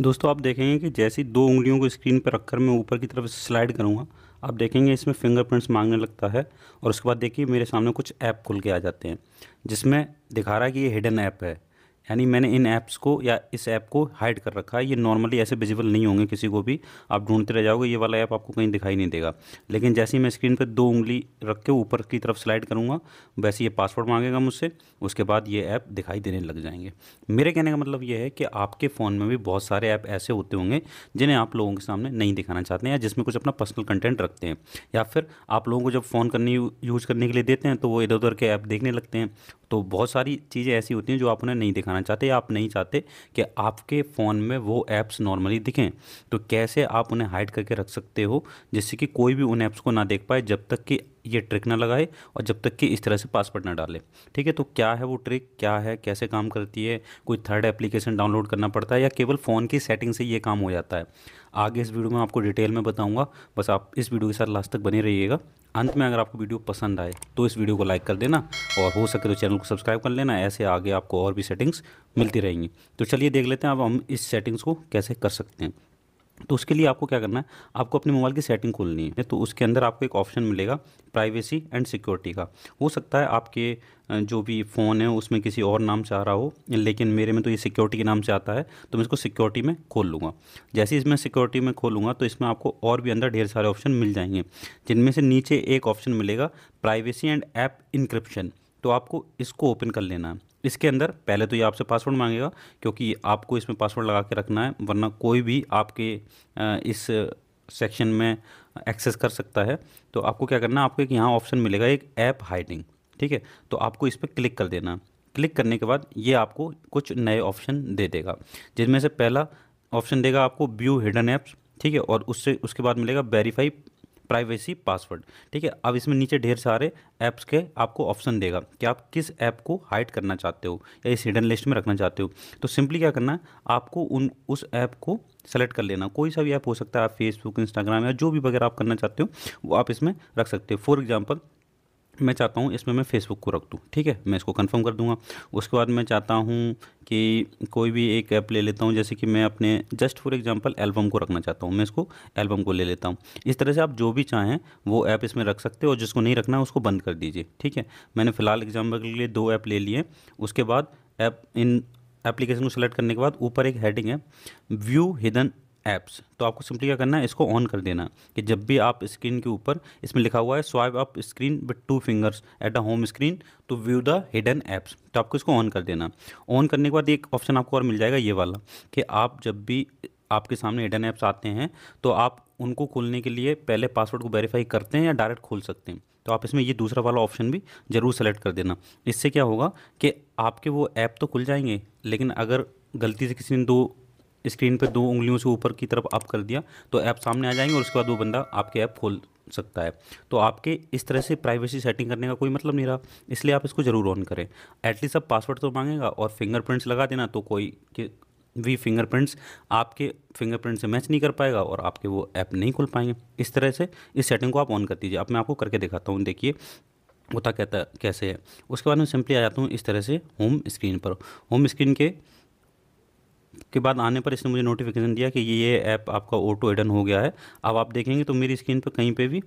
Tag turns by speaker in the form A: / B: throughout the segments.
A: दोस्तों आप देखेंगे कि जैसे दो उंगलियों को स्क्रीन पर रखकर मैं ऊपर की तरफ स्लाइड करूँगा आप देखेंगे इसमें फिंगरप्रिंट्स मांगने लगता है और उसके बाद देखिए मेरे सामने कुछ ऐप खुल के आ जाते हैं जिसमें दिखा रहा है कि ये हिडन ऐप है यानी मैंने इन ऐप्स को या इस ऐप को हाइड कर रखा है ये नॉर्मली ऐसे विजिबल नहीं होंगे किसी को भी आप ढूंढते रह जाओगे ये वाला ऐप आपको कहीं दिखाई नहीं देगा लेकिन जैसे ही मैं स्क्रीन पर दो उंगली रख के ऊपर की तरफ स्लाइड करूँगा वैसे ये पासवर्ड मांगेगा मुझसे उसके बाद ये ऐप दिखाई देने लग जाएंगे मेरे कहने का मतलब ये है कि आपके फ़ोन में भी बहुत सारे ऐप ऐसे होते होंगे जिन्हें आप लोगों के सामने नहीं दिखाना चाहते हैं या जिसमें कुछ अपना पर्सनल कंटेंट रखते हैं या फिर आप लोगों को जब फ़ोन करने यूज़ करने के लिए देते हैं तो वो इधर उधर के ऐप देखने लगते हैं तो बहुत सारी चीज़ें ऐसी होती हैं जो आप उन्हें नहीं दिखाना चाहते या आप नहीं चाहते कि आपके फ़ोन में वो ऐप्स नॉर्मली दिखें तो कैसे आप उन्हें हाइड करके रख सकते हो जिससे कि कोई भी उन ऐप्स को ना देख पाए जब तक कि ये ट्रिक ना लगाए और जब तक कि इस तरह से पासवर्ड ना डाले ठीक है तो क्या है वो ट्रिक क्या है कैसे काम करती है कोई थर्ड एप्लीकेशन डाउनलोड करना पड़ता है या केवल फ़ोन की सेटिंग से ये काम हो जाता है आगे इस वीडियो में आपको डिटेल में बताऊँगा बस आप इस वीडियो के साथ लास्ट तक बने रहिएगा अंत में अगर आपको वीडियो पसंद आए तो इस वीडियो को लाइक कर देना और हो सके तो चैनल को सब्सक्राइब कर लेना ऐसे आगे आपको और भी सेटिंग्स मिलती रहेंगी तो चलिए देख लेते हैं अब हम इस सेटिंग्स को कैसे कर सकते हैं तो उसके लिए आपको क्या करना है आपको अपने मोबाइल की सेटिंग खोलनी है तो उसके अंदर आपको एक ऑप्शन मिलेगा प्राइवेसी एंड सिक्योरिटी का हो सकता है आपके जो भी फ़ोन है उसमें किसी और नाम से आ रहा हो लेकिन मेरे में तो ये सिक्योरिटी के नाम से आता है तो मैं इसको सिक्योरिटी में खोल लूँगा जैसे इसमें सिक्योरिटी में खोलूँगा तो इसमें आपको और भी अंदर ढेर सारे ऑप्शन मिल जाएंगे जिनमें से नीचे एक ऑप्शन मिलेगा प्राइवेसी एंड ऐप इंक्रिप्शन तो आपको इसको ओपन कर लेना है इसके अंदर पहले तो ये आपसे पासवर्ड मांगेगा क्योंकि आपको इसमें पासवर्ड लगा के रखना है वरना कोई भी आपके इस सेक्शन में एक्सेस कर सकता है तो आपको क्या करना है आपको एक यहाँ ऑप्शन मिलेगा एक ऐप हाइडिंग ठीक है तो आपको इस पर क्लिक कर देना क्लिक करने के बाद ये आपको कुछ नए ऑप्शन दे देगा जिनमें से पहला ऑप्शन देगा आपको व्यू हिडन ऐप्स ठीक है और उससे उसके बाद मिलेगा वेरीफाई प्राइवेसी पासवर्ड ठीक है अब इसमें नीचे ढेर सारे ऐप्स के आपको ऑप्शन देगा कि आप किस ऐप को हाइड करना चाहते हो या इस हिडन लिस्ट में रखना चाहते हो तो सिंपली क्या करना है आपको उन उस ऐप को सेलेक्ट कर लेना कोई सा भी ऐप हो सकता है आप फेसबुक इंस्टाग्राम या जो भी वगैरह आप करना चाहते हो वो आप इसमें रख सकते हो फॉर एग्जाम्पल मैं चाहता हूँ इसमें मैं फेसबुक को रख दूँ ठीक है मैं इसको कंफर्म कर दूँगा उसके बाद मैं चाहता हूँ कि कोई भी एक ऐप ले लेता हूँ जैसे कि मैं अपने जस्ट फॉर एग्जांपल एल्बम को रखना चाहता हूँ मैं इसको एल्बम को ले लेता हूँ इस तरह से आप जो भी चाहें वो ऐप इसमें रख सकते हो और जिसको नहीं रखना है उसको बंद कर दीजिए ठीक है मैंने फ़िलहाल एग्जाम्पल के लिए दो ऐप ले लिए उसके बाद ऐप इन एप्लीकेशन को सेलेक्ट करने के बाद ऊपर एक हेडिंग है व्यू हिदन ऐप्स तो आपको सिंपली क्या करना है इसको ऑन कर देना कि जब भी आप स्क्रीन के ऊपर इसमें लिखा हुआ है swipe up screen with two fingers at a home screen to view the hidden apps तो आपको इसको ऑन कर देना ऑन करने के बाद एक ऑप्शन आपको और मिल जाएगा ये वाला कि आप जब भी आपके सामने हिडन ऐप्स आते हैं तो आप उनको खोलने के लिए पहले पासवर्ड को वेरीफाई करते हैं या डायरेक्ट खोल सकते हैं तो आप इसमें ये दूसरा वाला ऑप्शन भी ज़रूर सेलेक्ट कर देना इससे क्या होगा कि आपके वो ऐप तो खुल जाएंगे लेकिन अगर गलती से किसी ने दो स्क्रीन पर दो उंगलियों से ऊपर की तरफ आप कर दिया तो ऐप सामने आ जाएंगे और उसके बाद वो बंदा आपके ऐप खोल सकता है तो आपके इस तरह से प्राइवेसी सेटिंग करने का कोई मतलब नहीं रहा इसलिए आप इसको ज़रूर ऑन करें एटलीस्ट अब पासवर्ड तो मांगेगा और फिंगरप्रिंट्स लगा देना तो कोई भी फिंगरप्रिंट्स आपके फिंगरप्रिंट से मैच नहीं कर पाएगा और आपके वो ऐप नहीं खुल पाएंगे इस तरह से इस सेटिंग को आप ऑन कर दीजिए अब मैं आपको करके दिखाता हूँ देखिए होता कहता कैसे है उसके बाद में सिंपली आ जाता हूँ इस तरह से होम स्क्रीन पर होम स्क्रीन के के बाद आने पर इसने मुझे नोटिफिकेशन दिया कि ये ऐप आपका ऑटो एडन हो गया है अब आप देखेंगे तो मेरी स्क्रीन पर कहीं पर भी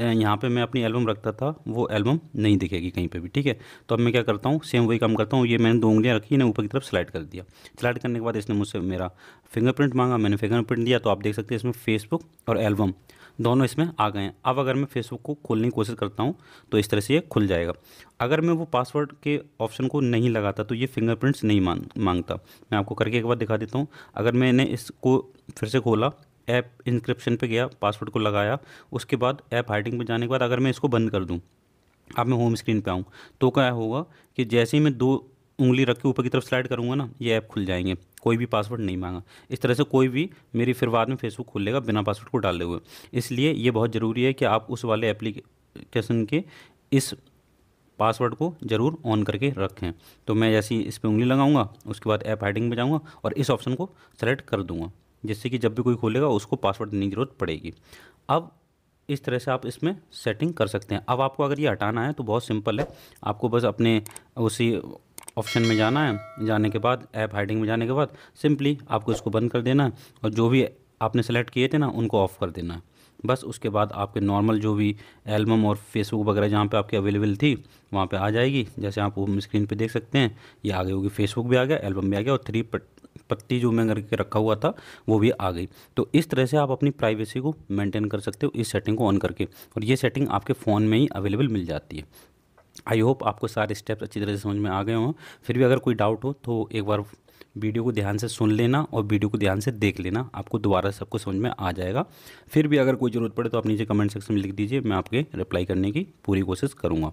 A: यहाँ पे मैं अपनी एल्बम रखता था वो एल्बम नहीं दिखेगी कहीं पे भी ठीक है तो अब मैं क्या करता हूँ सेम वही काम करता हूँ ये मैंने दो उंगलियाँ रखी इन्हें ऊपर की तरफ स्लाइड कर दिया स्लाइड करने के बाद इसने मुझसे मेरा फिंगरप्रिंट मांगा मैंने फिंगरप्रिंट दिया तो आप देख सकते हैं इसमें फेसबुक और एल्बम दोनों इसमें आ गए हैं अब अगर मैं फेसबुक को खोलने की कोशिश करता हूँ तो इस तरह से ये खुल जाएगा अगर मैं वो पासवर्ड के ऑप्शन को नहीं लगाता तो ये फिंगरप्रिंट्स नहीं मांग मांगता मैं आपको करके एक बार दिखा देता हूँ अगर मैंने इसको फिर से खोला ऐप इंस्क्रिप्शन पर गया पासवर्ड को लगाया उसके बाद ऐप हाइडिंग पर जाने के बाद अगर मैं इसको बंद कर दूँ अब मैं होम स्क्रीन पर आऊँ तो क्या होगा कि जैसे ही मैं दो उंगली रख के ऊपर की तरफ स्लाइड करूँगा ना ये ऐप खुल जाएंगे कोई भी पासवर्ड नहीं मांगा इस तरह से कोई भी मेरी फिर बाद में फेसबुक खोल लेगा बिना पासवर्ड को डाले हुए इसलिए ये बहुत ज़रूरी है कि आप उस वाले एप्लीकेशन के इस पासवर्ड को ज़रूर ऑन करके रखें तो मैं ही इस पर उंगली लगाऊंगा उसके बाद ऐप हाइडिंग में जाऊंगा और इस ऑप्शन को सेलेक्ट कर दूंगा जिससे कि जब भी कोई खोलेगा उसको पासवर्ड देने की ज़रूरत पड़ेगी अब इस तरह से आप इसमें सेटिंग कर सकते हैं अब आपको अगर ये हटाना है तो बहुत सिंपल है आपको बस अपने उसी ऑप्शन में जाना है जाने के बाद ऐप हाइडिंग में जाने के बाद सिंपली आपको इसको बंद कर देना है और जो भी आपने सेलेक्ट किए थे ना उनको ऑफ़ कर देना है बस उसके बाद आपके नॉर्मल जो भी एल्बम और फेसबुक वगैरह जहाँ पे आपकी अवेलेबल थी वहाँ पे आ जाएगी जैसे आप स्क्रीन पे देख सकते हैं ये आ गई होगी फेसबुक भी आ गया एल्बम भी आ गया और थ्री पत्ती जो मैं करके रखा हुआ था वो भी आ गई तो इस तरह से आप अपनी प्राइवेसी को मेंटेन कर सकते हो इस सेटिंग को ऑन करके और ये सेटिंग आपके फ़ोन में ही अवेलेबल मिल जाती है आई होप आपको सारे स्टेप्स अच्छी तरह से समझ में आ गए हों फिर भी अगर कोई डाउट हो तो एक बार वीडियो को ध्यान से सुन लेना और वीडियो को ध्यान से देख लेना आपको दोबारा सब कुछ समझ में आ जाएगा फिर भी अगर कोई ज़रूरत पड़े तो आप नीचे कमेंट सेक्शन में लिख दीजिए मैं आपके रिप्लाई करने की पूरी कोशिश करूँगा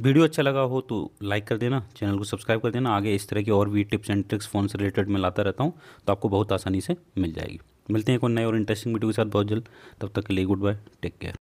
A: वीडियो अच्छा लगा हो तो लाइक कर देना चैनल को सब्सक्राइब कर देना आगे इस तरह की और भी टिप्स एंड ट्रिक्स फ़ोन से रिलेटेड मैं लाता रहता हूँ तो आपको बहुत आसानी से मिल जाएगी मिलते हैं एक नए और इंटरेस्टिंग वीडियो के साथ बहुत जल्द तब तक के लिए गुड बाय टेक केयर